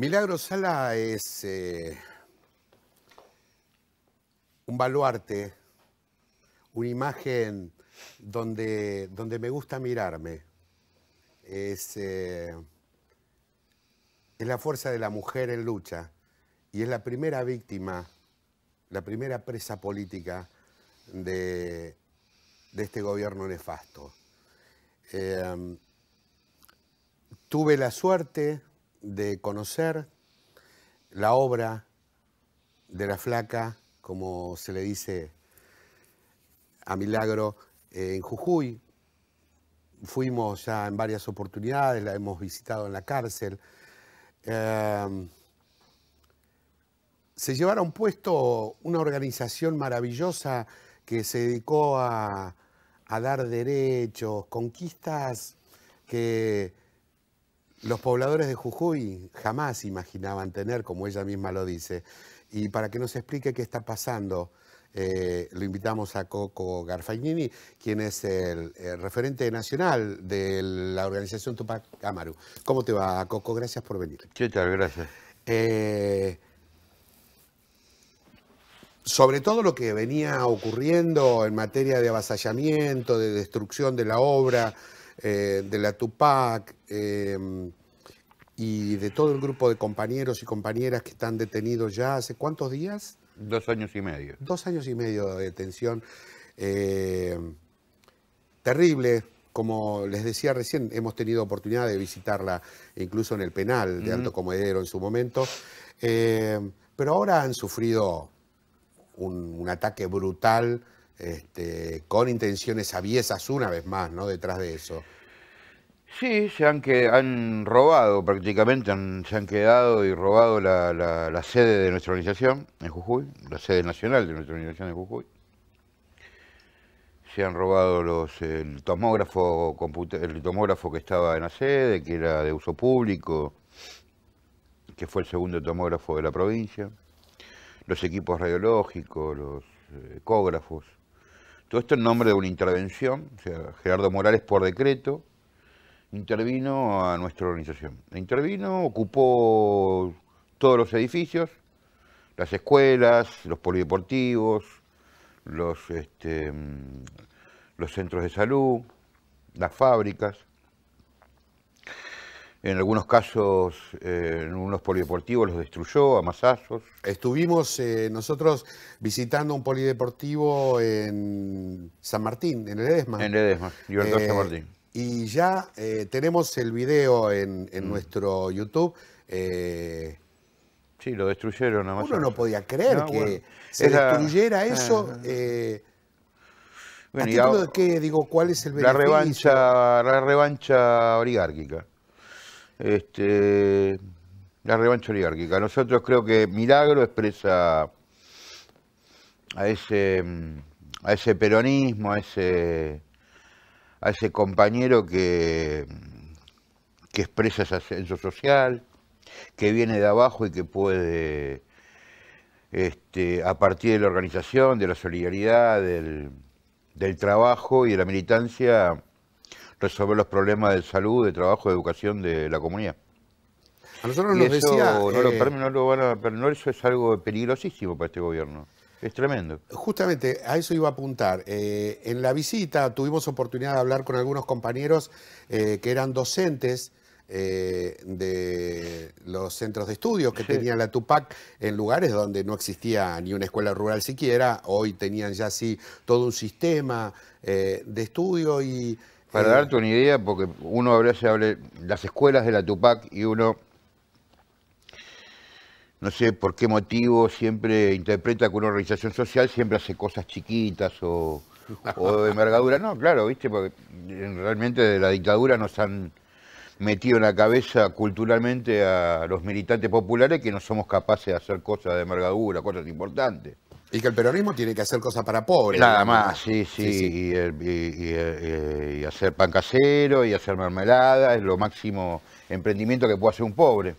Milagro Sala es eh, un baluarte, una imagen donde, donde me gusta mirarme. Eh, es, la fuerza de la mujer en lucha y es la primera víctima, la primera presa política de, este gobierno nefasto. Em, tuve la suerte de conocer la obra de la flaca, como se le dice a Milagro eh, en Jujuy. Fuimos ya en varias oportunidades, la hemos visitado en la cárcel. Em, se llevaron un puesto una organización maravillosa que se dedicó a dar derechos, conquistas que los pobladores de Jujuy jamás imaginaban tener, como ella misma lo dice. Y para que nos explique qué está pasando, eh, lo invitamos a Coco Garfagnini, quien es el, eh, referente nacional de la organización Tupac Amaru. ¿Cómo te va, Coco? Gracias por venir. ¿Qué tal? Gracias. Eh, sobre todo lo que venía ocurriendo en materia de avasallamiento, de destrucción de la obra, eh, de la Tupac em, y de todo el grupo de compañeros y compañeras que están detenidos ya hace cuántos días? Dos años y medio. Dos años y medio de detención. Em, terrible, como les decía recién, hemos tenido oportunidad de visitarla incluso en el penal de Alto Comedero en su momento, em, pero ahora han sufrido un ataque brutal este, con intenciones aviesas una vez más, ¿no? Detrás de eso. Sí, se han, que, han robado prácticamente, se han quedado y robado la, sede de nuestra organización en Jujuy, la sede nacional de nuestra organización en Jujuy. Se han robado los, tomógrafo, el tomógrafo que estaba en la sede, que era de uso público, que fue el segundo tomógrafo de la provincia, los equipos radiológicos, los eh, ecógrafos todo esto en nombre de una intervención, o sea, Gerardo Morales por decreto intervino a nuestra organización. Intervino, ocupó todos los edificios, las escuelas, los polideportivos, los, este, mm, los centros de salud, las fábricas, en algunos casos, eh, en unos polideportivos los destruyó a masazos. Estuvimos eh, nosotros visitando un polideportivo en San Martín, en Edesma. En Ledesma, Libertad eh, San Martín. Y ya eh, tenemos el video en, mm. nuestro YouTube. sí, lo destruyeron a masazos. Uno no podía creer que se destruyera eso. Bueno, Digo, ¿cuál es el beneficio? revancha, la revancha oligárquica. Este, la revancha oligárquica. Nosotros creo que Milagro expresa a ese, mm, a ese peronismo, a ese, a ese compañero que, que expresa ese ascenso social, que viene de abajo y que puede, este, a partir de la organización, de la solidaridad, del trabajo y de la militancia, resolver los problemas de salud, de trabajo, de educación de la comunidad. A nosotros nos no, eh, no van a, no, eso es algo peligrosísimo para este gobierno. Es tremendo. Justamente a eso iba a apuntar. Eh, en la visita tuvimos oportunidad de hablar con algunos compañeros eh, que eran docentes de los centros de estudios que tenía la Tupac en lugares donde no existía ni una escuela rural siquiera. Hoy tenían ya así todo un sistema de estudio y, para darte una idea, porque uno habla, se hable las escuelas de la Tupac y uno, no sé por qué motivo, siempre interpreta que una organización social siempre hace cosas chiquitas o, de envergadura. No, claro, viste, porque realmente de la dictadura nos han metido en la cabeza culturalmente a los militantes populares que no somos capaces de hacer cosas de envergadura, cosas importantes. Y que el peronismo tiene que hacer cosas para pobres. Nada más, sí, sí. Eh, y, hacer pan casero y hacer mermelada, es lo máximo emprendimiento que puede hacer un pobre.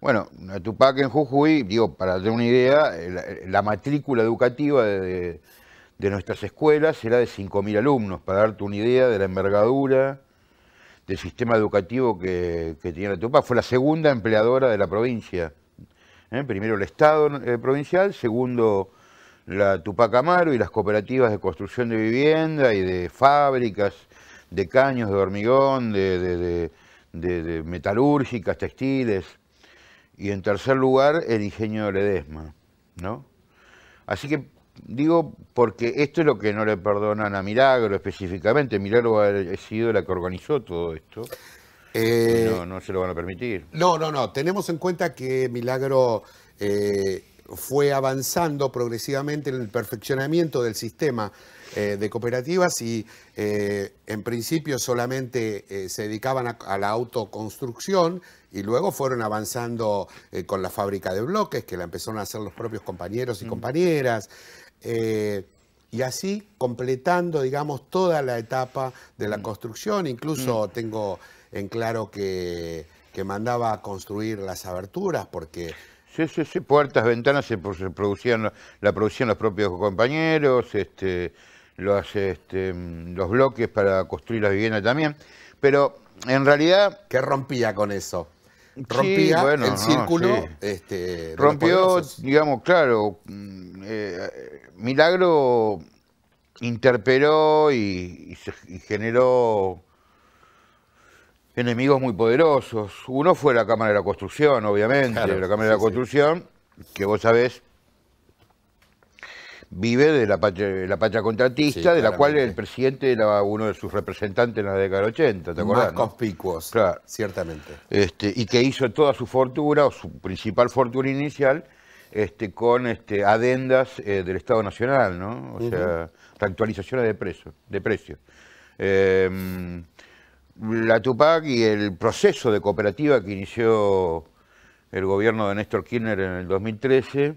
Bueno, Tupac en Jujuy, digo, para tener una idea, la, matrícula educativa de, nuestras escuelas era de 5.000 alumnos, para darte una idea de la envergadura del sistema educativo que, que tenía Tupac. Fue la segunda empleadora de la provincia. ¿eh? Primero el Estado eh, provincial, segundo la Tupac Amaru y las cooperativas de construcción de vivienda y de fábricas, de caños, de hormigón, de, metalúrgicas, textiles. Y en tercer lugar, el ingenio de Ledesma, ¿no? Así que digo porque esto es lo que no le perdonan a Milagro específicamente. Milagro ha sido la que organizó todo esto. Eh, no, no se lo van a permitir. No, no, no. Tenemos en cuenta que Milagro eh, fue avanzando progresivamente en el perfeccionamiento del sistema eh, de cooperativas y eh, en principio solamente eh, se dedicaban a, la autoconstrucción y luego fueron avanzando con la fábrica de bloques que la empezaron a hacer los propios compañeros y mm. compañeras y así completando, digamos, toda la etapa de la mm. construcción. Incluso mm. tengo en claro que, que mandaba a construir las aberturas porque Sí, puertas, ventanas, se pues, producían, la producían los propios compañeros, este, los, este, los bloques para construir las viviendas también. Pero en realidad... ¿Qué rompía con eso? Rompía el círculo. este, Rompió, digamos, claro, mm, eh, Milagro interpeló y, y generó enemigos muy poderosos. Uno fue la Cámara de la Construcción, obviamente, la Cámara de la Construcción, que vos sabés, vive de la patria, la contratista, de la cual el presidente era uno de sus representantes en la década del 80, ¿te acordás? claro. ciertamente. Este, y que hizo toda su fortuna, o su principal fortuna inicial, este, con este, adendas eh, del Estado Nacional, ¿no? O sea, actualizaciones de, precio de precios. Em, la Tupac y el proceso de cooperativa que inició el gobierno de Néstor Kirchner en el 2013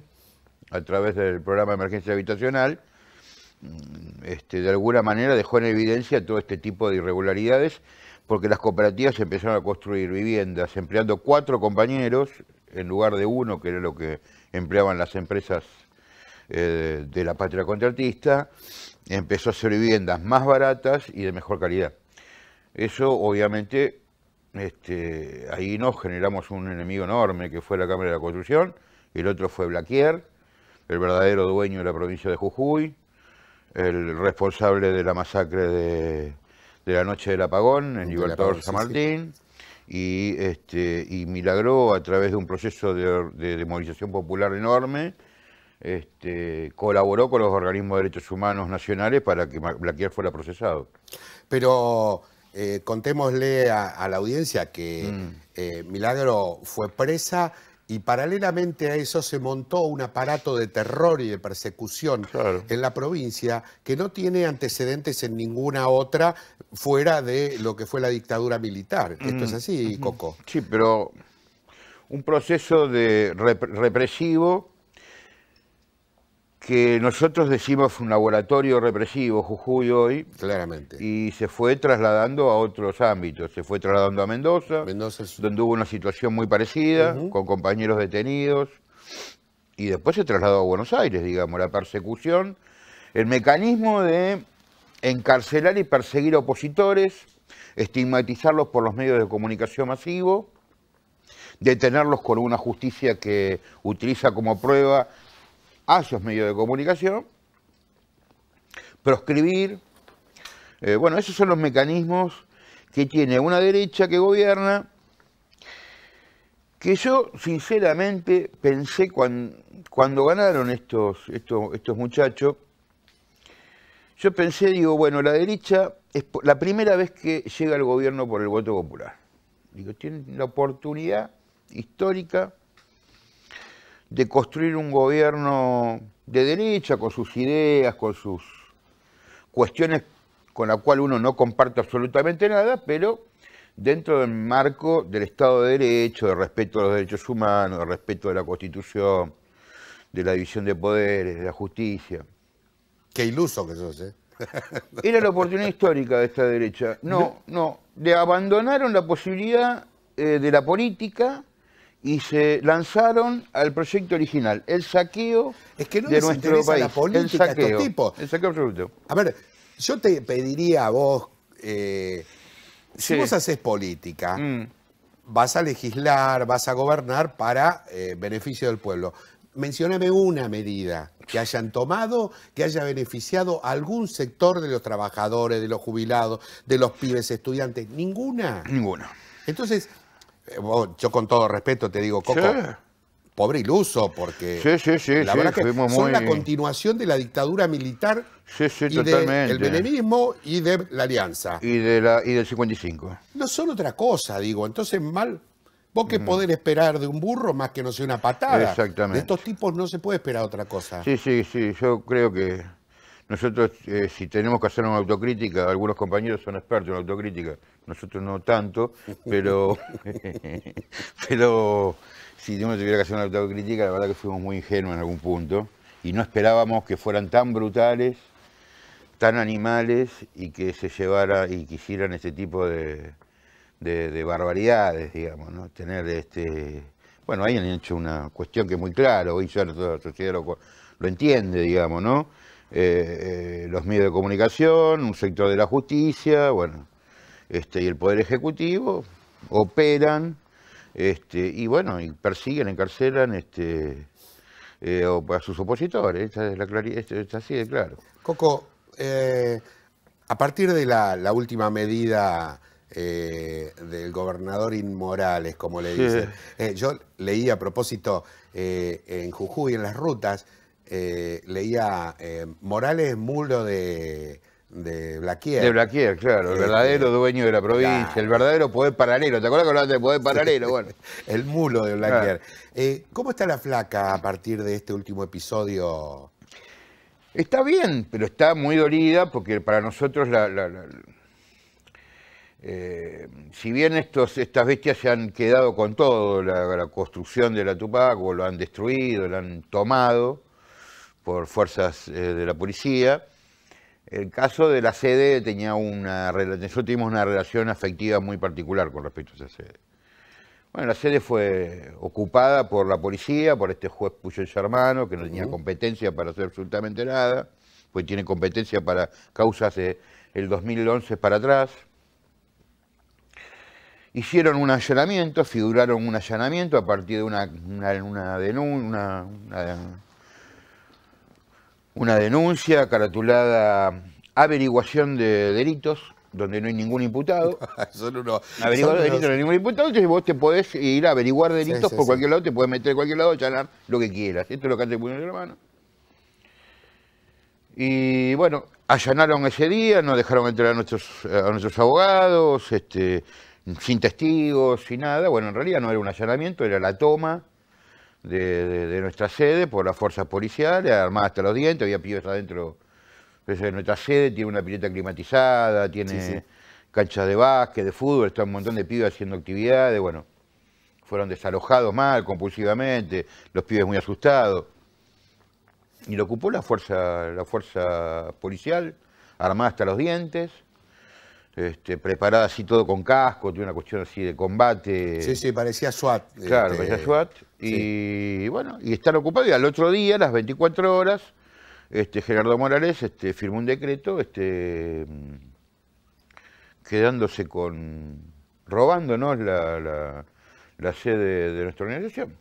a través del programa de emergencia habitacional, mm, este, de alguna manera dejó en evidencia todo este tipo de irregularidades porque las cooperativas empezaron a construir viviendas empleando cuatro compañeros en lugar de uno, que era lo que empleaban las empresas eh, de la patria contratista, empezó a hacer viviendas más baratas y de mejor calidad. Eso obviamente, este, ahí nos generamos un enemigo enorme que fue la Cámara de la Construcción, el otro fue Blaquier, el verdadero dueño de la provincia de Jujuy, el responsable de la masacre de, la noche del apagón en Libertador San Martín, y, este, milagró a través de un proceso de, de, movilización popular enorme, este, colaboró con los organismos de derechos humanos nacionales para que Blaquier fuera procesado. Pero eh, contémosle a, la audiencia que mm. eh, Milagro fue presa y paralelamente a eso se montó un aparato de terror y de persecución en la provincia que no tiene antecedentes en ninguna otra fuera de lo que fue la dictadura militar. ¿Esto es mm. así, Coco? Sí, pero un proceso de represivo que nosotros decimos un laboratorio represivo, Jujuy hoy. Claramente. Y se fue trasladando a otros ámbitos. Se fue trasladando a Mendoza, donde hubo una situación muy parecida, con compañeros detenidos. Y después se trasladó a Buenos Aires, digamos, la persecución. El mecanismo de encarcelar y perseguir opositores, estigmatizarlos por los medios de comunicación masivo, detenerlos con una justicia que utiliza como prueba a ah, esos medios de comunicación, proscribir. Eh, bueno, esos son los mecanismos que tiene una derecha que gobierna, que yo sinceramente pensé cuando, cuando ganaron estos, estos, estos muchachos, yo pensé, digo, bueno, la derecha es la primera vez que llega al gobierno por el voto popular. Digo, tiene la oportunidad histórica de construir un gobierno de derecha con sus ideas, con sus cuestiones con la cual uno no comparte absolutamente nada, pero dentro del marco del Estado de Derecho, de respeto a los derechos humanos, del respeto a la Constitución, de la división de poderes, de la justicia. Qué iluso que sos, ¿eh? Era la oportunidad histórica de esta derecha. No, no, le abandonaron la posibilidad eh, de la política y se lanzaron al proyecto original, el saqueo es que no de nuestro La política de estos tipos. el saqueo absoluto. A ver, yo te pediría a vos, eh, si vos haces política, mm. vas a legislar, vas a gobernar para eh, beneficio del pueblo. Mencioname una medida que hayan tomado, que haya beneficiado algún sector de los trabajadores, de los jubilados, de los pibes estudiantes. ¿Ninguna? Ninguna. Entonces, eh, yo con todo respeto te digo, Coco, pobre iluso, porque sí, sí, sí, la verdad que son la continuación de la dictadura militar y del de y de la alianza. Y, de la, y del 55. No son otra cosa, digo, entonces mal... Vos que podés esperar de un burro más que no sea una patada. Exactamente. De estos tipos no se puede esperar otra cosa. Sí, sí, sí, yo creo que... Nosotros, eh, si tenemos que hacer una autocrítica, algunos compañeros son expertos en autocrítica, nosotros no tanto, pero, pero si uno tuviera que hacer una autocrítica, la verdad que fuimos muy ingenuos en algún punto y no esperábamos que fueran tan brutales, tan animales y que se llevara y quisieran este tipo de, de, barbaridades, digamos, ¿no? Tener este... Bueno, ahí han hecho una cuestión que es muy clara, hoy ya toda la sociedad lo entiende, digamos, ¿no? Eh, eh, los medios de comunicación, un sector de la justicia, bueno, este, y el Poder Ejecutivo operan este, y bueno, y persiguen, encarcelan este, eh, a sus opositores. Esta es la claridad, esta así de claro. Coco, a partir de la, última medida del gobernador Inmorales, como le dice, yo leí a propósito en Jujuy, en las rutas, eh, leía eh, Morales Mulo de, de Blaquier. De Blaquier, claro, el eh, verdadero dueño de la provincia, el verdadero poder paralelo. ¿Te acuerdas que de poder paralelo? Bueno. el mulo de Blaquier. ¿Cómo está la flaca a partir de este último episodio? Está bien, pero está muy dolida porque para nosotros la, si bien estos, estas bestias se han quedado con todo, la, construcción de la Tupac, o lo han destruido, lo han tomado, por fuerzas eh, de la policía. El caso de la sede tenía una yo tuvimos una relación afectiva muy particular con respecto a esa sede. Bueno, la sede fue ocupada por la policía, por este juez Puyo Germano, que no tenía competencia para hacer absolutamente nada, pues tiene competencia para causas del 2011 para atrás. Hicieron un allanamiento, figuraron un allanamiento a partir de una, una, denuncia, una una denuncia caratulada averiguación de delitos, donde no hay ningún imputado. Ah, son unos, Averiguar delitos, no hay ningún imputado, entonces vos te podés ir a averiguar delitos por cualquier lado, te podés meter a cualquier lado, allanar lo que quieras. Esto es lo que antes de hermano. Y bueno, allanaron ese día, no dejaron entrar a nuestros, a nuestros abogados, este, sin testigos, sin nada. Bueno, en realidad no era un allanamiento, era la toma de, nuestra sede por las fuerzas policiales, armada hasta los dientes, había pibes adentro. de nuestra sede tiene una pileta climatizada, tiene canchas de básquet, de fútbol, está un montón de pibes haciendo actividades, bueno, fueron desalojados mal, compulsivamente, los pibes muy asustados. Y lo ocupó la fuerza, la fuerza policial, armada hasta los dientes, este, preparada así todo con casco, tiene una cuestión así de combate. Sí, sí, parecía SWAT. Claro, parecía este, SWAT. Y bueno, y están ocupados. Y al otro día, a las 24 horas, este, Gerardo Morales este, firmó un decreto este, mm, quedándose con. robándonos la, la, sede de nuestra organización.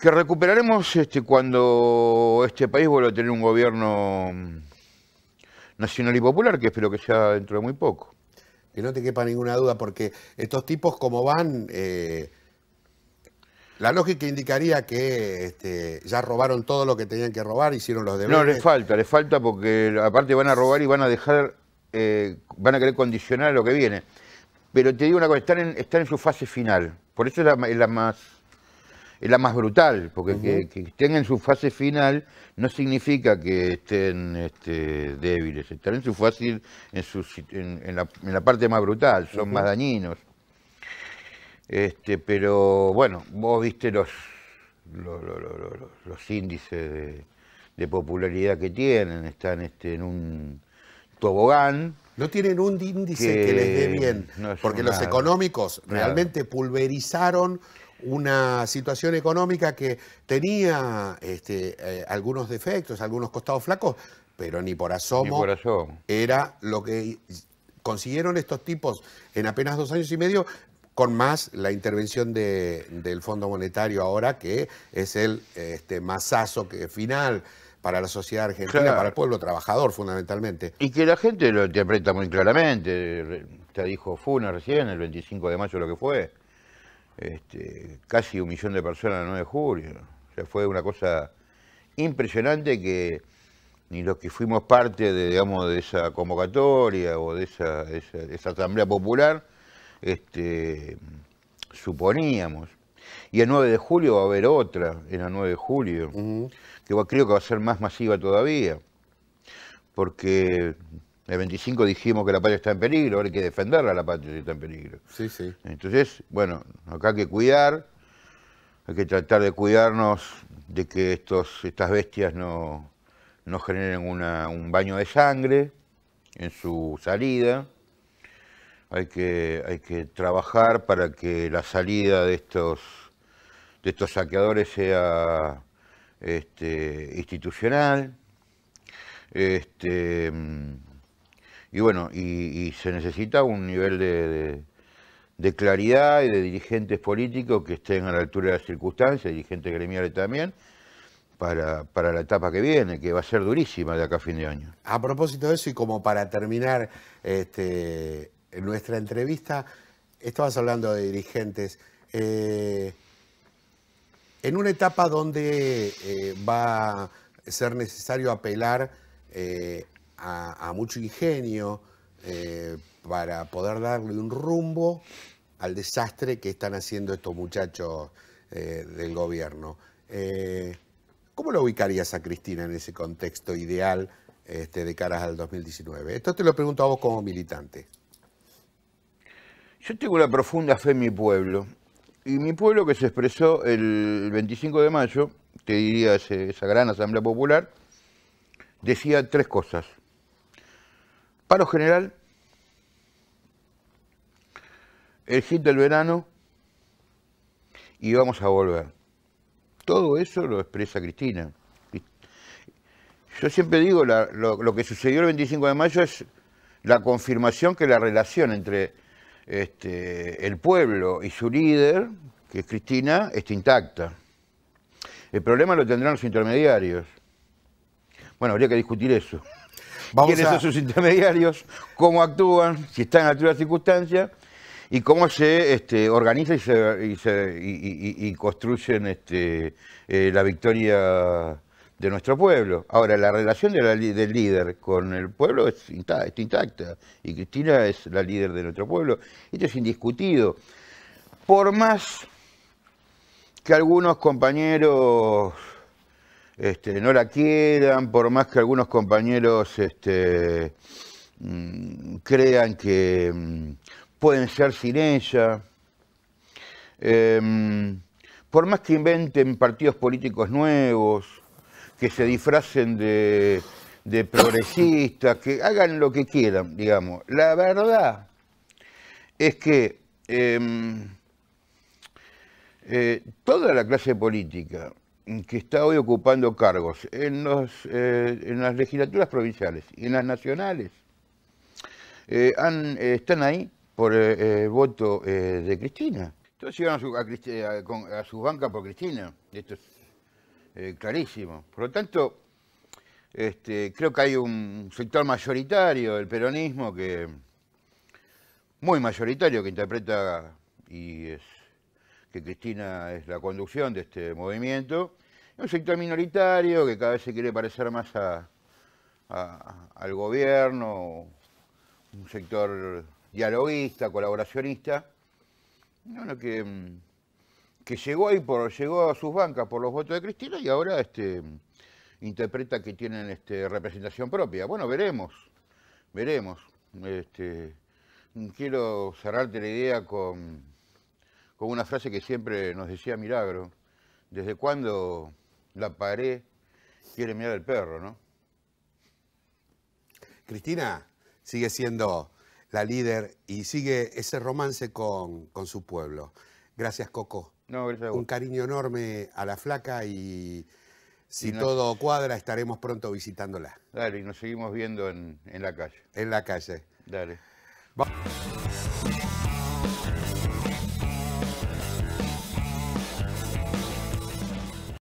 Que recuperaremos este, cuando este país vuelva a tener un gobierno mm, nacional y popular, que espero que sea dentro de muy poco. Que no te quepa ninguna duda, porque estos tipos como van, eh, la lógica indicaría que este, ya robaron todo lo que tenían que robar, hicieron los deberes. No, les falta, les falta porque aparte van a robar y van a dejar, eh, van a querer condicionar lo que viene. Pero te digo una cosa, están en, están en su fase final, por eso es la más es la más brutal, porque que, estén en su fase final no significa que estén este, débiles, están en su fase, en, su, en, la, parte más brutal, son más dañinos. Este, pero bueno, vos viste los, los, índices de, popularidad que tienen, están este, en un tobogán, no tienen un índice que, les dé bien, porque los económicos realmente pulverizaron una situación económica que tenía este, eh, algunos defectos, algunos costados flacos, pero ni por asomo, era lo que consiguieron estos tipos en apenas dos años y medio, con más la intervención del Fondo Monetario ahora, que es el este, masazo que, final para la sociedad argentina, para el pueblo trabajador fundamentalmente. Y que la gente lo interpreta muy claramente, te dijo Funa recién, el 25 de mayo lo que fue este, casi un millón de personas el 9 de julio. O sea, fue una cosa impresionante que ni los que fuimos parte de, digamos, de esa convocatoria o de esa, asamblea popular este, suponíamos. Y el 9 de julio va a haber otra, en el 9 de julio, que creo que va a ser más masiva todavía, porque el 25 dijimos que la patria está en peligro, ahora hay que defenderla la patria está en peligro. Sí, sí. Entonces, bueno, acá hay que cuidar, hay que tratar de cuidarnos de que estos, estas bestias no, no generen un baño de sangre en su salida. Hay que, hay que trabajar para que la salida de estos, de estos saqueadores sea este, institucional. Este, mm, y bueno, y, se necesita un nivel de, claridad y de dirigentes políticos que estén a la altura de las circunstancias, dirigentes gremiales también, para, la etapa que viene, que va a ser durísima de acá a fin de año. A propósito de eso, y como para terminar este, nuestra entrevista, estabas hablando de dirigentes. Eh, en una etapa donde eh, va a ser necesario apelar eh, a, mucho ingenio eh, para poder darle un rumbo al desastre que están haciendo estos muchachos eh, del gobierno. Eh, ¿Cómo lo ubicarías a Cristina en ese contexto ideal este, de caras al 2019? Esto te lo pregunto a vos como militante. Yo tengo una profunda fe en mi pueblo. Y mi pueblo que se expresó el 25 de mayo, te diría esa gran asamblea popular, decía tres cosas. Paro general, el fin del verano y vamos a volver. Todo eso lo expresa Cristina. Yo siempre digo, lo, que sucedió el 25 de mayo es la confirmación que la relación entre este, el pueblo y su líder, que es Cristina, está intacta. El problema lo tendrán los intermediarios. Bueno, habría que discutir eso quiénes son sus intermediarios, cómo actúan, si están en altura de circunstancias y cómo se este, organiza y, se, construyen este, eh, la victoria de nuestro pueblo. Ahora, la relación del líder con el pueblo está intacta y Cristina es la líder de nuestro pueblo. Esto es indiscutido. Por más que algunos compañeros este, no la quieran, por más que algunos compañeros este, mm, crean que mm, pueden ser sin ella, em, por más que inventen partidos políticos nuevos, que se disfracen de, progresistas, que hagan lo que quieran, digamos. La verdad es que em, eh, toda la clase política que está hoy ocupando cargos en, los, eh, en las legislaturas provinciales y en las nacionales, eh, eh, están ahí por el voto de Cristina. Entonces llegan a su, a, su banca por Cristina, esto es clarísimo. Por lo tanto, este, creo que hay un sector mayoritario del peronismo que, muy mayoritario, que interpreta y es que Cristina es la conducción de este movimiento, un sector minoritario que cada vez se quiere parecer más al gobierno, un sector dialoguista, colaboracionista, que, que, llegó ahí por, llegó a sus bancas por los votos de Cristina y ahora este, interpreta que tienen este, representación propia. Bueno, veremos, veremos. Este, quiero cerrarte la idea con con una frase que siempre nos decía Milagro, desde cuándo la pared quiere mirar al perro, ¿no? Cristina sigue siendo la líder y sigue ese romance con, su pueblo. Gracias, Coco. No, Un cariño enorme a la flaca y si todo cuadra estaremos pronto visitándola. Dale, y nos seguimos viendo en, la calle. En la calle. Dale.